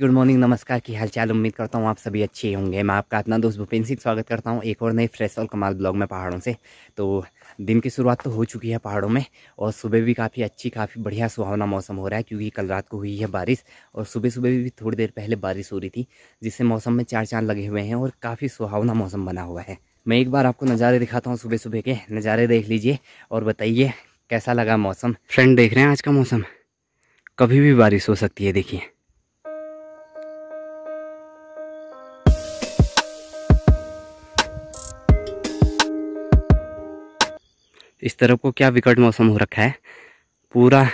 good morning नमस्कार की हालचाल उम्मीद करता हूँ आप सभी अच्छे होंगे मैं आपका अपना दोस्त भूपेंद्र सिंह स्वागत करता हूँ एक और नए फ्रेश और कमाल ब्लॉग में पहाड़ों से तो दिन की शुरुआत तो हो चुकी है पहाड़ों में और सुबह भी काफ़ी अच्छी काफ़ी बढ़िया सुहावना मौसम हो रहा है क्योंकि कल रात को हुई है बारिश और सुबह सुबह भी थोड़ी देर पहले बारिश हो रही थी जिससे मौसम में चार चांद लगे हुए हैं और काफ़ी सुहावना मौसम बना हुआ है मैं एक बार आपको नज़ारे दिखाता हूँ सुबह सुबह के नज़ारे देख लीजिए और बताइए कैसा लगा मौसम फ्रेंड देख रहे हैं आज का मौसम कभी भी बारिश हो सकती है देखिए इस तरफ को क्या विकट मौसम हो रखा है पूरा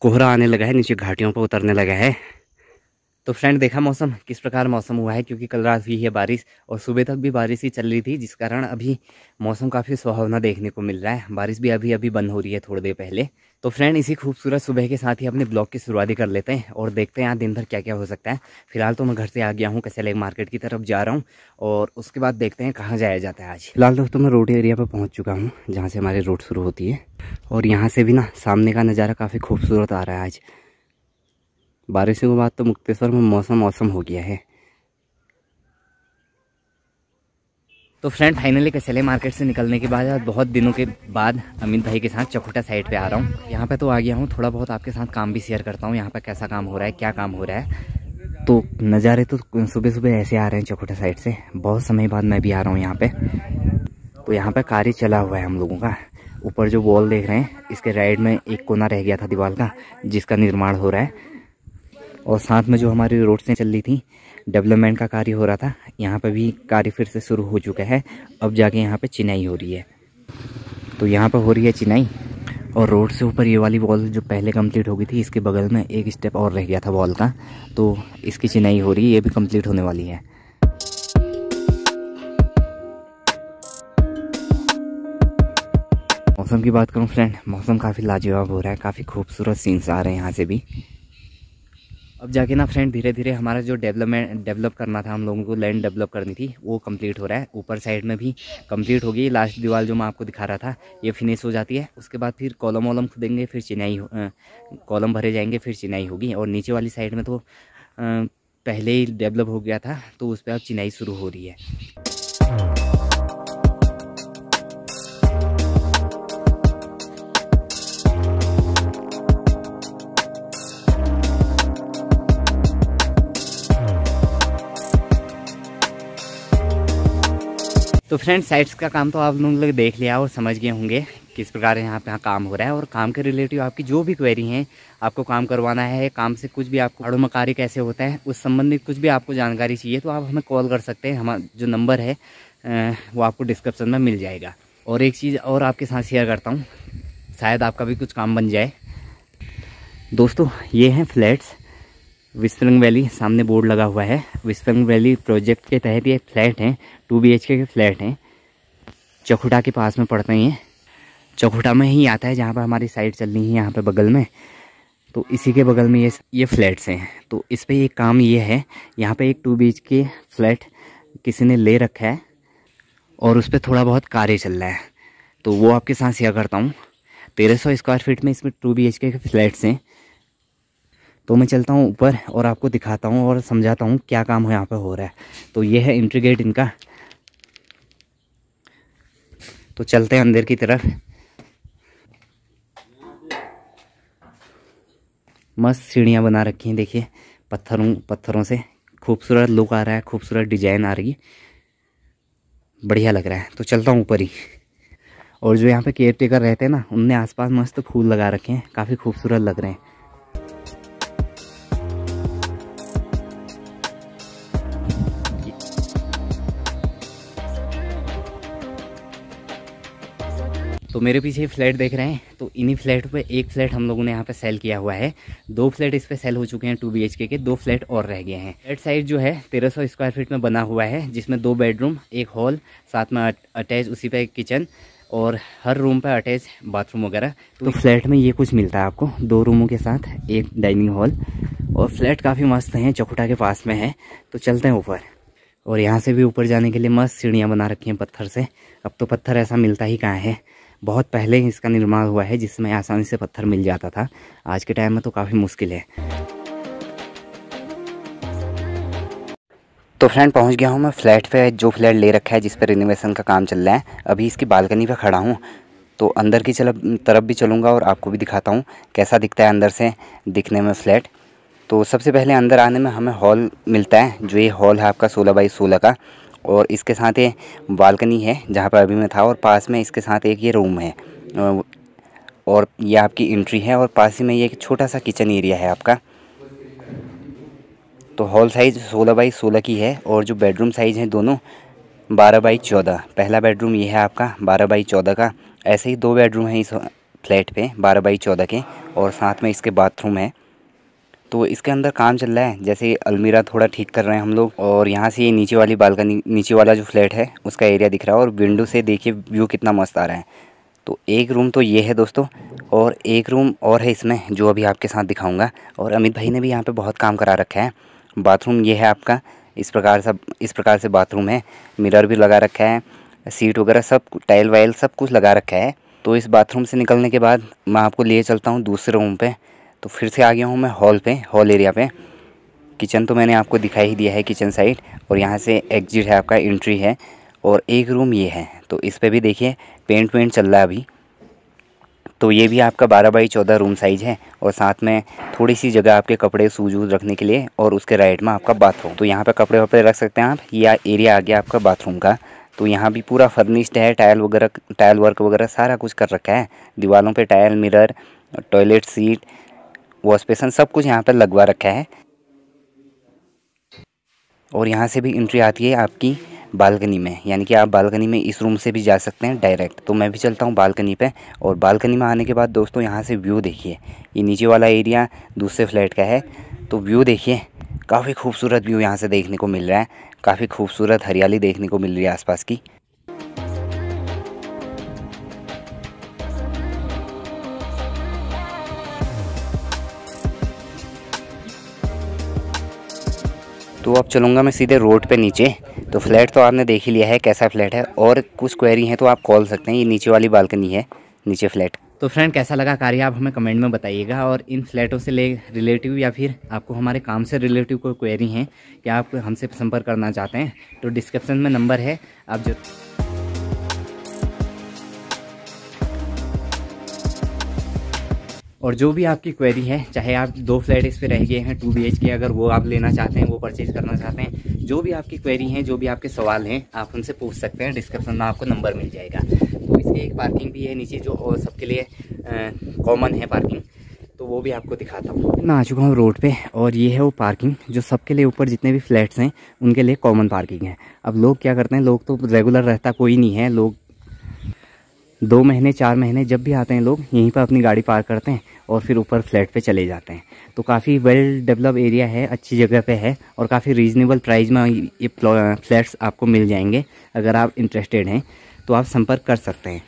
कोहरा आने लगा है नीचे घाटियों पर उतरने लगा है तो फ्रेंड देखा मौसम किस प्रकार मौसम हुआ है क्योंकि कल रात हुई है बारिश और सुबह तक भी बारिश ही चल रही थी जिस कारण अभी मौसम काफ़ी सुहावना देखने को मिल रहा है बारिश भी अभी अभी बंद हो रही है थोड़ी देर पहले तो फ्रेंड इसी खूबसूरत सुबह के साथ ही अपने ब्लॉग की शुरुआत कर लेते हैं और देखते हैं यहाँ दिन भर क्या क्या हो सकता है फिलहाल तो मैं घर से आ गया हूँ कैसे लेक मार्केट की तरफ जा रहा हूँ और उसके बाद देखते हैं कहाँ जाया जाता है आज फिलहाल दोस्तों मैं रोड एरिया पर पहुँच चुका हूँ जहाँ से हमारी रोड शुरू होती है और यहाँ से भी ना सामने का नज़ारा काफ़ी खूबसूरत आ रहा है आज बारिशों के बाद तो मुक्तेश्वर में मौसम मौसम हो गया है तो फ्रेंड फाइनली कसले मार्केट से निकलने के बाद बहुत दिनों के बाद अमित भाई के साथ चकोटा साइड पे आ रहा हूँ यहाँ पे तो आ गया हूँ थोड़ा बहुत आपके साथ काम भी शेयर करता हूँ यहाँ पे कैसा काम हो रहा है क्या काम हो रहा है तो नज़ारे तो सुबह सुबह ऐसे आ रहे हैं चकोटा साइड से बहुत समय बाद मैं भी आ रहा हूँ यहाँ पे तो यहाँ पे कार्य चला हुआ है हम लोगों का ऊपर जो वॉल देख रहे हैं इसके राइड में एक कोना रह गया था दीवार का जिसका निर्माण हो रहा है और साथ में जो हमारी रोड से चल रही थी डेवलपमेंट का कार्य हो रहा था यहाँ पर भी कार्य फिर से शुरू हो चुका है अब जाके यहाँ पर चिनाई हो रही है तो यहाँ पर हो रही है चिनाई और रोड से ऊपर ये वाली वॉल जो पहले कंप्लीट हो गई थी इसके बगल में एक स्टेप और रह गया था वॉल का तो इसकी चिनाई हो रही है ये भी कंप्लीट होने वाली है मौसम की बात करूँ फ्रेंड मौसम काफ़ी लाजवाब हो रहा है काफ़ी खूबसूरत सीन्स आ रहे हैं यहाँ से भी अब जाके ना फ्रेंड धीरे धीरे हमारा जो डेवलपमेंट डेवलप करना था हम लोगों को लैंड डेवलप करनी थी वो कंप्लीट हो रहा है ऊपर साइड में भी कंप्लीट हो गई लास्ट दीवार जो मैं आपको दिखा रहा था ये फिनिश हो जाती है उसके बाद फिर कॉलम वॉलम खुदेंगे फिर चिनाई कॉलम भरे जाएंगे फिर चिनाई होगी और नीचे वाली साइड में तो आ, पहले ही डेवलप हो गया था तो उस पर अब चिनाई शुरू हो रही है तो फ्रेंड साइट्स का काम तो आप लोग देख लिया और समझ गए होंगे किस प्रकार यहाँ पे काम हो रहा है और काम के रिलेटिव आपकी जो भी क्वेरी है आपको काम करवाना है काम से कुछ भी आपको आड़ो मकारी कैसे होता है उस संबंधित कुछ भी आपको जानकारी चाहिए तो आप हमें कॉल कर सकते हैं हमारा जो नंबर है वो आपको डिस्क्रिप्शन में मिल जाएगा और एक चीज़ और आपके साथ शेयर करता हूँ शायद आपका भी कुछ काम बन जाए दोस्तों ये हैं फ्लैट्स विस्तरंग वैली सामने बोर्ड लगा हुआ है विस्तरंग वैली प्रोजेक्ट के तहत ये फ्लैट हैं टू बी के फ्लैट हैं चौखुटा के पास में पड़ते हैं चखुटा चौखुटा में ही आता है जहाँ पर हमारी साइड चल रही है यहाँ पर बगल में तो इसी के बगल में ये ये फ्लैट्स हैं तो इस पर एक काम ये है यहाँ पे एक टू बी के फ्लैट किसी ने ले रखा है और उस पर थोड़ा बहुत कार्य चल रहा है तो वो आपके साथ शेयर करता हूँ तेरह सौ स्क्वायर फीट में इसमें टू बी के फ्लैट्स हैं तो मैं चलता हूँ ऊपर और आपको दिखाता हूँ और समझाता हूँ क्या काम यहाँ पे हो रहा है तो ये है एंट्री गेट इनका तो चलते हैं अंदर की तरफ मस्त सीढ़ियाँ बना रखी हैं देखिए पत्थरों पत्थरों से खूबसूरत लुक आ रहा है खूबसूरत डिजाइन आ रही है बढ़िया लग रहा है तो चलता हूँ ऊपर ही और जो यहाँ पे केयर टेकर रहते हैं ना उनने आसपास मस्त फूल लगा रखे हैं काफ़ी खूबसूरत लग रहे हैं तो मेरे पीछे फ्लैट देख रहे हैं तो इन्हीं फ्लैट पे एक फ्लैट हम लोगों ने यहाँ पे सेल किया हुआ है दो फ्लैट इस पे सेल हो चुके हैं टू बी के दो फ्लैट और रह गए हैं फ्लैट साइड जो है 1300 स्क्वायर फीट में बना हुआ है जिसमें दो बेडरूम एक हॉल साथ में अटैच उसी पे किचन और हर रूम पर अटैच बाथरूम वगैरह तो फ्लैट तो में ये कुछ मिलता है आपको दो रूमों के साथ एक डाइनिंग हॉल और फ्लैट काफ़ी मस्त हैं चौखुटा के पास में है तो चलते हैं ऊपर और यहाँ से भी ऊपर जाने के लिए मस्त सीढ़ियाँ बना रखी हैं पत्थर से अब तो पत्थर ऐसा मिलता ही कहाँ है बहुत पहले ही इसका निर्माण हुआ है जिसमें आसानी से पत्थर मिल जाता था आज के टाइम में तो काफ़ी मुश्किल है तो फ्रेंड पहुंच गया हूं मैं फ्लैट पे जो फ्लैट ले रखा है जिस पर रिनोवेशन का काम चल रहा है अभी इसकी बालकनी पे खड़ा हूं तो अंदर की चल तरफ भी चलूँगा और आपको भी दिखाता हूँ कैसा दिखता है अंदर से दिखने में फ्लैट तो सबसे पहले अंदर आने में हमें हॉल मिलता है जो ये हॉल है आपका सोलह बाई सोलह का और इसके साथ ये बालकनी है जहाँ पर अभी मैं था और पास में इसके साथ एक ये रूम है और ये आपकी एंट्री है और पास ही में ये एक छोटा सा किचन एरिया है आपका तो हॉल साइज़ सोलह बाई सोलह की है और जो बेडरूम साइज़ हैं दोनों बारह बाई चौदह पहला बेडरूम ये है आपका बारह बाई चौदह का ऐसे ही दो बेडरूम हैं इस फ्लैट पे बारह बाई चौदह के और साथ में इसके बाथरूम है तो इसके अंदर काम चल रहा है जैसे अलमीरा थोड़ा ठीक कर रहे हैं हम लोग और यहाँ से ये नीचे वाली बालकनी नीचे वाला जो फ्लैट है उसका एरिया दिख रहा है और विंडो से देखिए व्यू कितना मस्त आ रहा है तो एक रूम तो ये है दोस्तों और एक रूम और है इसमें जो अभी आपके साथ दिखाऊँगा और अमित भाई ने भी यहाँ पर बहुत काम करा रखा है बाथरूम ये है आपका इस प्रकार सब इस प्रकार से बाथरूम है मिरर भी लगा रखा है सीट वगैरह सब टाइल वाइल सब कुछ लगा रखा है तो इस बाथरूम से निकलने के बाद मैं आपको लिए चलता हूँ दूसरे रूम पर तो फिर से आ गया हूँ मैं हॉल पे हॉल एरिया पे किचन तो मैंने आपको दिखाई ही दिया है किचन साइड और यहाँ से एग्जिट है आपका एंट्री है और एक रूम ये है तो इस पर भी देखिए पेंट वेंट चल रहा है अभी तो ये भी आपका बारह बाई चौदह रूम साइज़ है और साथ में थोड़ी सी जगह आपके कपड़े सूज वूज रखने के लिए और उसके राइट में आपका बाथरूम तो यहाँ पर कपड़े वपड़े रख सकते हैं आप या एरिया आ गया आपका बाथरूम का तो यहाँ भी पूरा फर्निश्ड है टाइल वगैरह टाइल वर्क वगैरह सारा कुछ कर रखा है दीवारों पे tile mirror toilet seat wash basin सब कुछ यहाँ पर लगवा रखा है और यहाँ से भी एंट्री आती है आपकी बालकनी में यानी कि आप बालकनी में इस रूम से भी जा सकते हैं डायरेक्ट तो मैं भी चलता हूँ बालकनी पे और बालकनी में आने के बाद दोस्तों यहाँ से व्यू देखिए ये नीचे वाला एरिया दूसरे फ्लैट का है तो व्यू देखिए काफ़ी खूबसूरत व्यू यहाँ से देखने को मिल रहा है काफ़ी खूबसूरत हरियाली देखने को मिल रही है आसपास की तो अब चलूँगा मैं सीधे रोड पे नीचे तो फ्लैट तो आपने देख ही लिया है कैसा फ्लैट है और कुछ क्वेरी है तो आप कॉल सकते हैं ये नीचे वाली बालकनी है नीचे फ्लैट तो फ्रेंड कैसा लगा कार्य आप हमें कमेंट में बताइएगा और इन फ्लैटों से ले रिलेटिव या फिर आपको हमारे काम से रिलेटिव कोई क्वेरी हैं या आप हमसे संपर्क करना चाहते हैं तो डिस्क्रिप्शन में नंबर है आप जो और जो भी आपकी क्वेरी है चाहे आप दो फ्लैट इस पे रह गए हैं टू बी के अगर वो आप लेना चाहते हैं वो परचेज करना चाहते हैं जो भी आपकी क्वेरी है जो भी आपके सवाल हैं आप उनसे पूछ सकते हैं डिस्क्रिप्शन में आपको नंबर मिल जाएगा तो इसके एक पार्किंग भी है नीचे जो सबके लिए कॉमन है पार्किंग तो वो भी आपको दिखाता हूँ मैं आ चुका हूँ रोड पे और ये है वो पार्किंग जो सबके लिए ऊपर जितने भी फ्लैट्स हैं उनके लिए कॉमन पार्किंग है अब लोग क्या करते हैं लोग तो रेगुलर रहता कोई नहीं है लोग दो महीने चार महीने जब भी आते हैं लोग यहीं पर अपनी गाड़ी पार करते हैं और फिर ऊपर फ्लैट पे चले जाते हैं तो काफ़ी वेल डेवलप एरिया है अच्छी जगह पे है और काफ़ी रीजनेबल प्राइस में ये फ्लैट्स आपको मिल जाएंगे अगर आप इंटरेस्टेड हैं तो आप संपर्क कर सकते हैं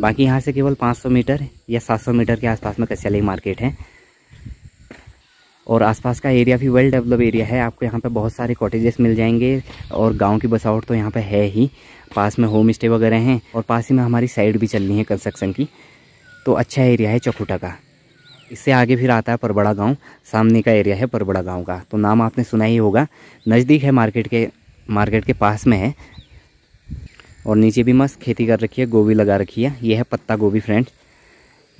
बाकी यहाँ से केवल 500 मीटर या 700 मीटर के आसपास में कस्याली मार्केट है और आसपास का एरिया भी वेल डेवलप एरिया है आपको यहाँ पे बहुत सारे कॉटेजेस मिल जाएंगे और गांव की बसावट तो यहाँ पे है ही पास में होम स्टे वगैरह हैं और पास ही में हमारी साइड भी चलनी है कंस्ट्रक्शन की तो अच्छा एरिया है चकुटा का इससे आगे फिर आता है परबड़ा गाँव सामने का एरिया है परबड़ा गाँव का तो नाम आपने सुना ही होगा नज़दीक है मार्केट के मार्केट के पास में है और नीचे भी मस्त खेती कर रखी है गोभी लगा रखी है ये है पत्ता गोभी फ्रेंड्स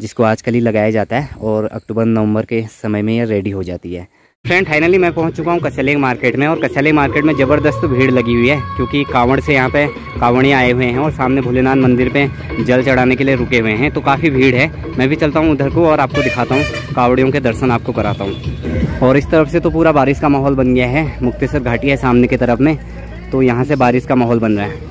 जिसको आजकल ही लगाया जाता है और अक्टूबर नवंबर के समय में यह रेडी हो जाती है फ्रेंड फाइनली मैं पहुंच चुका हूं कचले मार्केट में और कचलेग मार्केट में ज़बरदस्त भीड़ लगी हुई है क्योंकि कांवड़ से यहाँ पे कांवड़ियाँ आए हुए हैं और सामने भोलेनाथ मंदिर पे जल चढ़ाने के लिए रुके हुए हैं तो काफ़ी भीड़ है मैं भी चलता हूँ उधर को और आपको दिखाता हूँ कांवड़ियों के दर्शन आपको कराता हूँ और इस तरफ से तो पूरा बारिश का माहौल बन गया है मुक्तेश्वर घाटी है सामने की तरफ में तो यहाँ से बारिश का माहौल बन रहा है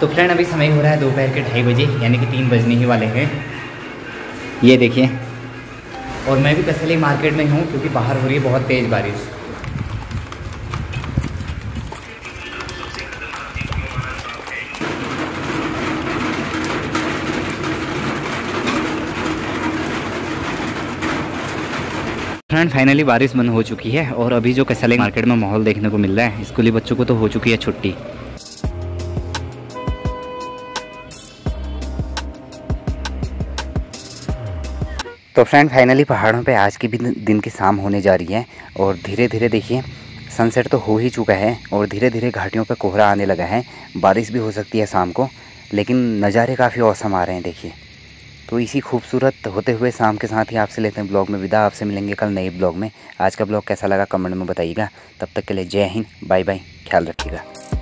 तो फ्रेंड अभी समय हो रहा है दोपहर के ढाई बजे यानी कि तीन बजने ही वाले हैं ये देखिए और मैं भी तसली मार्केट में हूँ क्योंकि बाहर हो रही है बहुत तेज़ बारिश फ्रेंड फाइनली बारिश बंद हो चुकी है और अभी जो कसली मार्केट में माहौल देखने को मिल रहा है स्कूली बच्चों को तो हो चुकी है छुट्टी तो फ्रेंड फाइनली पहाड़ों पे आज की भी दिन की शाम होने जा रही है और धीरे धीरे देखिए सनसेट तो हो ही चुका है और धीरे धीरे घाटियों पर कोहरा आने लगा है बारिश भी हो सकती है शाम को लेकिन नज़ारे काफ़ी औसम आ रहे हैं देखिए तो इसी खूबसूरत होते हुए शाम के साथ ही आपसे लेते हैं ब्लॉग में विदा आपसे मिलेंगे कल नए ब्लॉग में आज का ब्लॉग कैसा लगा कमेंट में बताइएगा तब तक के लिए जय हिंद बाय बाय ख्याल रखिएगा